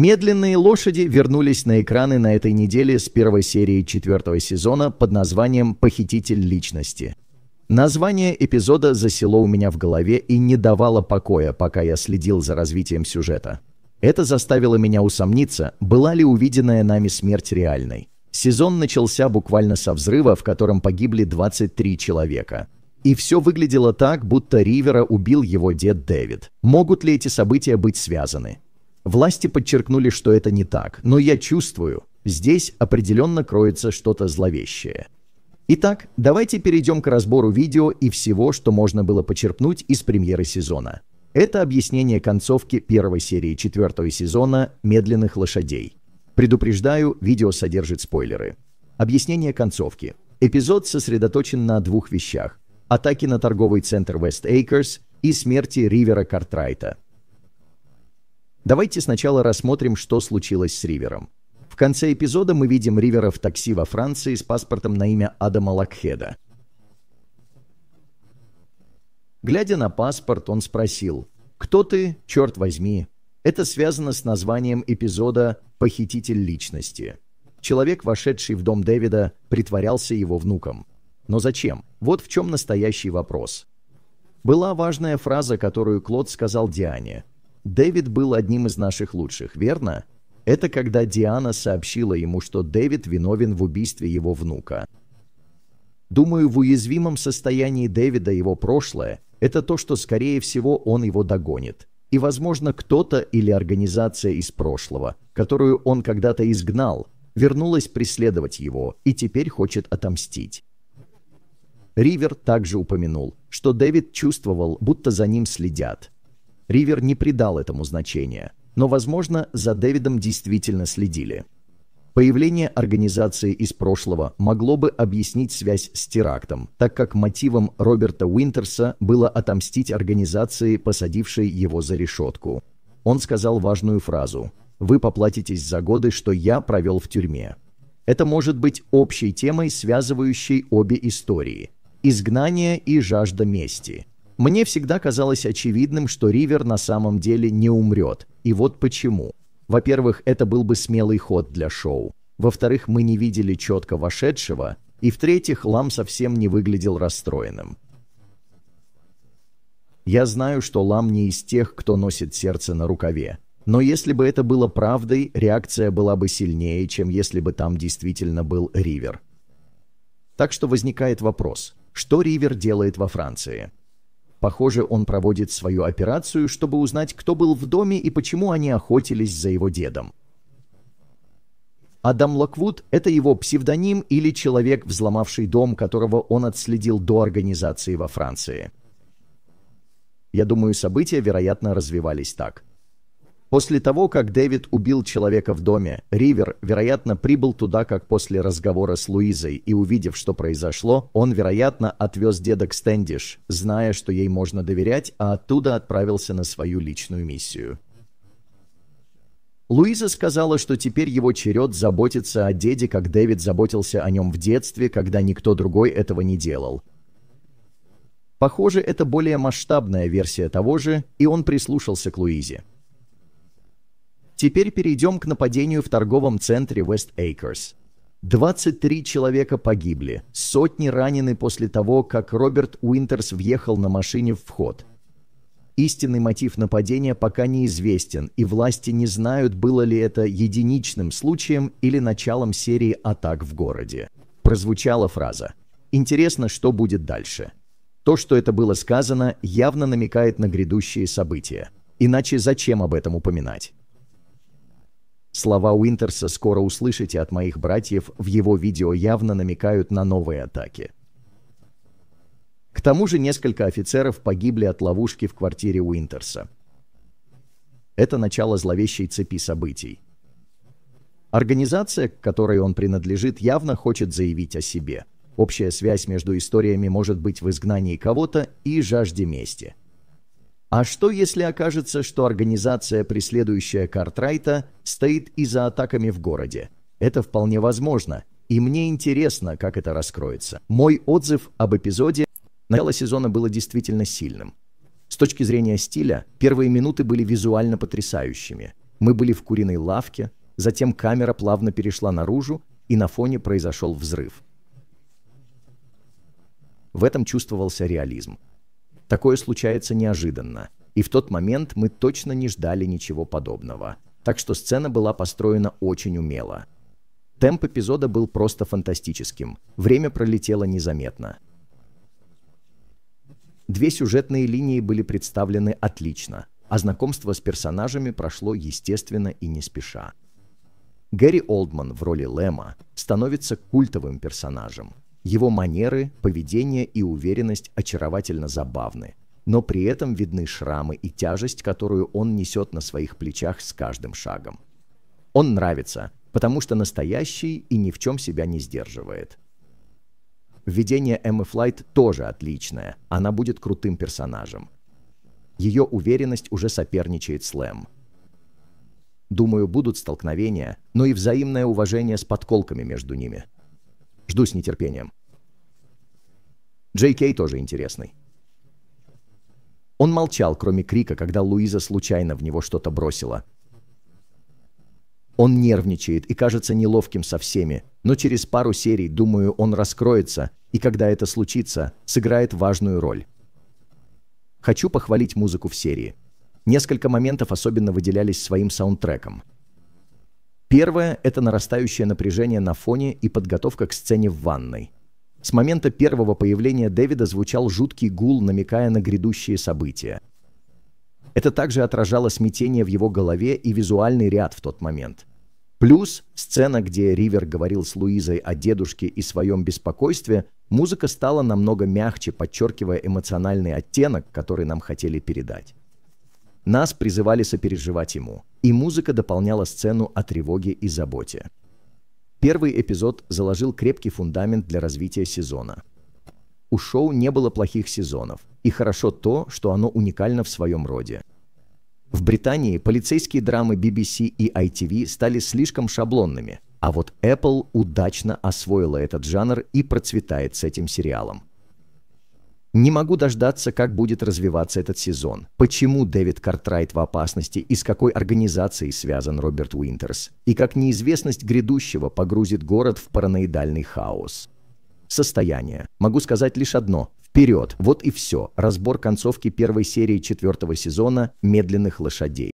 Медленные лошади вернулись на экраны на этой неделе с первой серии четвертого сезона под названием «Похититель личности». Название эпизода засело у меня в голове и не давало покоя, пока я следил за развитием сюжета. Это заставило меня усомниться, была ли увиденная нами смерть реальной. Сезон начался буквально со взрыва, в котором погибли 23 человека. И все выглядело так, будто Ривера убил его дед Дэвид. Могут ли эти события быть связаны? Власти подчеркнули, что это не так, но я чувствую, здесь определенно кроется что-то зловещее. Итак, давайте перейдем к разбору видео и всего, что можно было почерпнуть из премьеры сезона. Это объяснение концовки первой серии четвертого сезона «Медленных лошадей». Предупреждаю, видео содержит спойлеры. Объяснение концовки. Эпизод сосредоточен на двух вещах – атаке на торговый центр Вест Acres и смерти Ривера Картрайта – Давайте сначала рассмотрим, что случилось с Ривером. В конце эпизода мы видим Ривера в такси во Франции с паспортом на имя Адама Лакхеда. Глядя на паспорт, он спросил, «Кто ты, черт возьми?» Это связано с названием эпизода «Похититель личности». Человек, вошедший в дом Дэвида, притворялся его внуком. Но зачем? Вот в чем настоящий вопрос. Была важная фраза, которую Клод сказал Диане. Дэвид был одним из наших лучших, верно? Это когда Диана сообщила ему, что Дэвид виновен в убийстве его внука. Думаю, в уязвимом состоянии Дэвида его прошлое – это то, что, скорее всего, он его догонит. И, возможно, кто-то или организация из прошлого, которую он когда-то изгнал, вернулась преследовать его и теперь хочет отомстить. Ривер также упомянул, что Дэвид чувствовал, будто за ним следят – Ривер не придал этому значения, но, возможно, за Дэвидом действительно следили. Появление организации из прошлого могло бы объяснить связь с терактом, так как мотивом Роберта Уинтерса было отомстить организации, посадившей его за решетку. Он сказал важную фразу «Вы поплатитесь за годы, что я провел в тюрьме». Это может быть общей темой, связывающей обе истории – изгнание и жажда мести – мне всегда казалось очевидным, что Ривер на самом деле не умрет. И вот почему. Во-первых, это был бы смелый ход для шоу. Во-вторых, мы не видели четко вошедшего. И в-третьих, Лам совсем не выглядел расстроенным. Я знаю, что Лам не из тех, кто носит сердце на рукаве. Но если бы это было правдой, реакция была бы сильнее, чем если бы там действительно был Ривер. Так что возникает вопрос, что Ривер делает во Франции? Похоже, он проводит свою операцию, чтобы узнать, кто был в доме и почему они охотились за его дедом. Адам Локвуд – это его псевдоним или человек, взломавший дом, которого он отследил до организации во Франции. Я думаю, события, вероятно, развивались так. После того, как Дэвид убил человека в доме, Ривер, вероятно, прибыл туда как после разговора с Луизой, и увидев, что произошло, он, вероятно, отвез деда к Стэндиш, зная, что ей можно доверять, а оттуда отправился на свою личную миссию. Луиза сказала, что теперь его черед заботиться о деде, как Дэвид заботился о нем в детстве, когда никто другой этого не делал. Похоже, это более масштабная версия того же, и он прислушался к Луизе. Теперь перейдем к нападению в торговом центре West Acres. 23 человека погибли, сотни ранены после того, как Роберт Уинтерс въехал на машине в вход. Истинный мотив нападения пока неизвестен, и власти не знают, было ли это единичным случаем или началом серии атак в городе. Прозвучала фраза «Интересно, что будет дальше». То, что это было сказано, явно намекает на грядущие события. Иначе зачем об этом упоминать? Слова Уинтерса скоро услышите от моих братьев, в его видео явно намекают на новые атаки. К тому же несколько офицеров погибли от ловушки в квартире Уинтерса. Это начало зловещей цепи событий. Организация, к которой он принадлежит, явно хочет заявить о себе. Общая связь между историями может быть в изгнании кого-то и жажде мести. А что, если окажется, что организация, преследующая Картрайта, стоит и за атаками в городе? Это вполне возможно, и мне интересно, как это раскроется. Мой отзыв об эпизоде начала сезона было действительно сильным. С точки зрения стиля, первые минуты были визуально потрясающими. Мы были в куриной лавке, затем камера плавно перешла наружу, и на фоне произошел взрыв. В этом чувствовался реализм. Такое случается неожиданно, и в тот момент мы точно не ждали ничего подобного. Так что сцена была построена очень умело. Темп эпизода был просто фантастическим. Время пролетело незаметно. Две сюжетные линии были представлены отлично, а знакомство с персонажами прошло естественно и не спеша. Гэри Олдман в роли Лэма становится культовым персонажем – его манеры, поведение и уверенность очаровательно забавны, но при этом видны шрамы и тяжесть, которую он несет на своих плечах с каждым шагом. Он нравится, потому что настоящий и ни в чем себя не сдерживает. Введение Эммы Флайт тоже отличное, она будет крутым персонажем. Ее уверенность уже соперничает с Лэм. Думаю, будут столкновения, но и взаимное уважение с подколками между ними – Жду с нетерпением. Джей Кей тоже интересный. Он молчал, кроме крика, когда Луиза случайно в него что-то бросила. Он нервничает и кажется неловким со всеми, но через пару серий, думаю, он раскроется, и когда это случится, сыграет важную роль. Хочу похвалить музыку в серии. Несколько моментов особенно выделялись своим саундтреком – Первое – это нарастающее напряжение на фоне и подготовка к сцене в ванной. С момента первого появления Дэвида звучал жуткий гул, намекая на грядущие события. Это также отражало смятение в его голове и визуальный ряд в тот момент. Плюс сцена, где Ривер говорил с Луизой о дедушке и своем беспокойстве, музыка стала намного мягче, подчеркивая эмоциональный оттенок, который нам хотели передать. Нас призывали сопереживать ему, и музыка дополняла сцену о тревоге и заботе. Первый эпизод заложил крепкий фундамент для развития сезона. У шоу не было плохих сезонов, и хорошо то, что оно уникально в своем роде. В Британии полицейские драмы BBC и ITV стали слишком шаблонными, а вот Apple удачно освоила этот жанр и процветает с этим сериалом. Не могу дождаться, как будет развиваться этот сезон. Почему Дэвид Картрайт в опасности и с какой организацией связан Роберт Уинтерс? И как неизвестность грядущего погрузит город в параноидальный хаос? Состояние. Могу сказать лишь одно. Вперед. Вот и все. Разбор концовки первой серии четвертого сезона «Медленных лошадей».